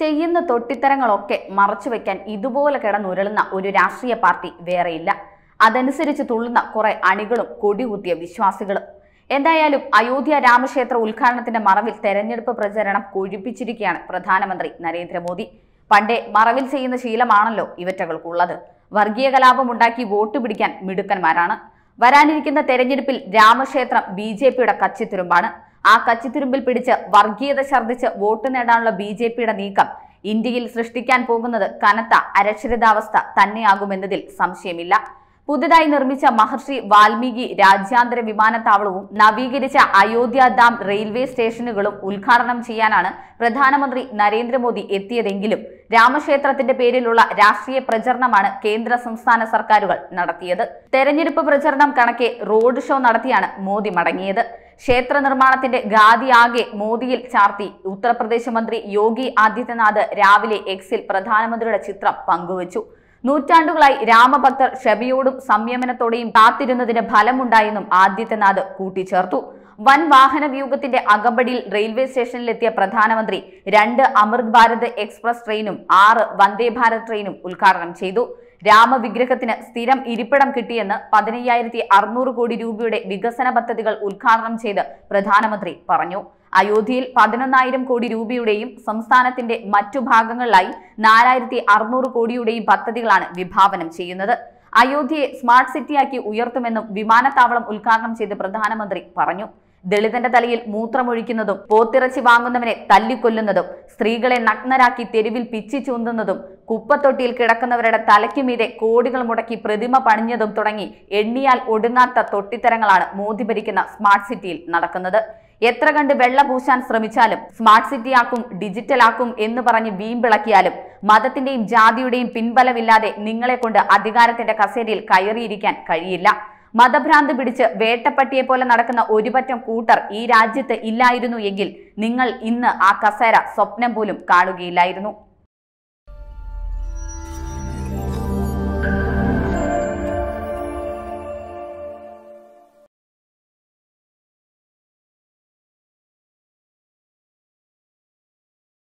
ചെയ്യുന്ന തൊട്ടിത്തരങ്ങളൊക്കെ വെക്കാൻ ഇതുപോലെ കിടന്നുരളുന്ന ഒരു രാഷ്ട്രീയ പാർട്ടി വേറെയില്ല അതനുസരിച്ച് തുള്ളുന്ന കുറെ അണികളും കൊടികുത്തിയ വിശ്വാസികളും എന്തായാലും അയോധ്യ രാമക്ഷേത്ര ഉദ്ഘാടനത്തിന്റെ മറവിൽ തെരഞ്ഞെടുപ്പ് പ്രചരണം കൊഴുപ്പിച്ചിരിക്കുകയാണ് പ്രധാനമന്ത്രി നരേന്ദ്രമോദി പണ്ടേ മറവിൽ ചെയ്യുന്ന ശീലമാണല്ലോ ഇവറ്റകൾക്കുള്ളത് വർഗീയ കലാപം ഉണ്ടാക്കി വോട്ട് പിടിക്കാൻ മിടുക്കന്മാരാണ് വരാനിരിക്കുന്ന തെരഞ്ഞെടുപ്പിൽ രാമക്ഷേത്രം ബി ജെ പിയുടെ കച്ചിത്തുരുമ്പാണ് ആ കച്ചിത്തുരുമ്പിൽ പിടിച്ച് വർഗീയത ഛർദ്ദിച്ച് വോട്ട് നേടാനുള്ള ബി നീക്കം ഇന്ത്യയിൽ സൃഷ്ടിക്കാൻ പോകുന്നത് കനത്ത അരക്ഷരിതാവസ്ഥ തന്നെയാകുമെന്നതിൽ സംശയമില്ല പുതുതായി നിർമ്മിച്ച മഹർഷി വാൽമീകി രാജ്യാന്തര വിമാനത്താവളവും നവീകരിച്ച അയോധ്യ ഡാം റെയിൽവേ സ്റ്റേഷനുകളും ഉദ്ഘാടനം ചെയ്യാനാണ് പ്രധാനമന്ത്രി നരേന്ദ്രമോദി എത്തിയതെങ്കിലും രാമക്ഷേത്രത്തിന്റെ പേരിലുള്ള രാഷ്ട്രീയ പ്രചരണമാണ് കേന്ദ്ര സംസ്ഥാന സർക്കാരുകൾ നടത്തിയത് തെരഞ്ഞെടുപ്പ് പ്രചരണം കണക്കെ റോഡ് ഷോ നടത്തിയാണ് മോദി മടങ്ങിയത് ക്ഷേത്ര നിർമ്മാണത്തിന്റെ ഗാദിയാകെ മോദിയിൽ ചാർത്തി ഉത്തർപ്രദേശ് മന്ത്രി യോഗി ആദിത്യനാഥ് രാവിലെ എക്സിൽ പ്രധാനമന്ത്രിയുടെ ചിത്രം പങ്കുവച്ചു നൂറ്റാണ്ടുകളായി രാമഭക്തർ ക്ഷമയോടും സംയമനത്തോടെയും കാത്തിരുന്നതിന്റെ ഫലമുണ്ടായെന്നും ആദിത്യനാഥ് കൂട്ടിച്ചേർത്തു വൻ വാഹന വ്യൂഹത്തിന്റെ അകമ്പടിയിൽ റെയിൽവേ സ്റ്റേഷനിലെത്തിയ പ്രധാനമന്ത്രി രണ്ട് അമൃത് ഭാരത് എക്സ്പ്രസ് ട്രെയിനും ആറ് വന്ദേ ഭാരത് ട്രെയിനും ഉദ്ഘാടനം ചെയ്തു രാമവിഗ്രഹത്തിന് സ്ഥിരം ഇരിപ്പിടം കിട്ടിയെന്ന് പതിനയ്യായിരത്തി അറുന്നൂറ് കോടി രൂപയുടെ വികസന പദ്ധതികൾ ഉദ്ഘാടനം ചെയ്ത് പ്രധാനമന്ത്രി പറഞ്ഞു അയോധ്യയിൽ പതിനൊന്നായിരം കോടി രൂപയുടെയും സംസ്ഥാനത്തിന്റെ മറ്റു ഭാഗങ്ങളിലായി നാലായിരത്തി അറുന്നൂറ് കോടിയുടെയും പദ്ധതികളാണ് വിഭാവനം ചെയ്യുന്നത് അയോധ്യയെ സ്മാർട്ട് സിറ്റിയാക്കി ഉയർത്തുമെന്നും വിമാനത്താവളം ഉദ്ഘാടനം ചെയ്ത് പ്രധാനമന്ത്രി പറഞ്ഞു ദളിതന്റെ തലയിൽ മൂത്രമൊഴിക്കുന്നതും പോത്തിറച്ചി വാങ്ങുന്നവനെ തല്ലിക്കൊല്ലുന്നതും സ്ത്രീകളെ നഗ്നരാക്കി തെരുവിൽ പിച്ചി ചൂന്തുന്നതും കുപ്പത്തൊട്ടിയിൽ കിടക്കുന്നവരുടെ തലയ്ക്കുമീതെ കോടികൾ മുടക്കി പ്രതിമ പണിഞ്ഞതും തുടങ്ങി എണ്ണിയാൽ ഒടുങ്ങാത്ത തൊട്ടിത്തരങ്ങളാണ് മോദി ഭരിക്കുന്ന സ്മാർട്ട് സിറ്റിയിൽ നടക്കുന്നത് എത്ര കണ്ട് വെള്ള പൂശാൻ ശ്രമിച്ചാലും സ്മാർട്ട് സിറ്റിയാക്കും ഡിജിറ്റലാക്കും എന്ന് പറഞ്ഞ് വീമ്പിളക്കിയാലും മതത്തിന്റെയും ജാതിയുടെയും പിൻബലമില്ലാതെ നിങ്ങളെ കൊണ്ട് അധികാരത്തിന്റെ കസേരയിൽ കയറിയിരിക്കാൻ കഴിയില്ല മതഭ്രാന്ത് പിടിച്ച് വേട്ടപ്പട്ടിയെ പോലെ നടക്കുന്ന ഒരുപറ്റം കൂട്ടർ ഈ രാജ്യത്ത് ഇല്ലായിരുന്നു എങ്കിൽ നിങ്ങൾ ഇന്ന് ആ കസേര സ്വപ്നം പോലും കാണുകയില്ലായിരുന്നു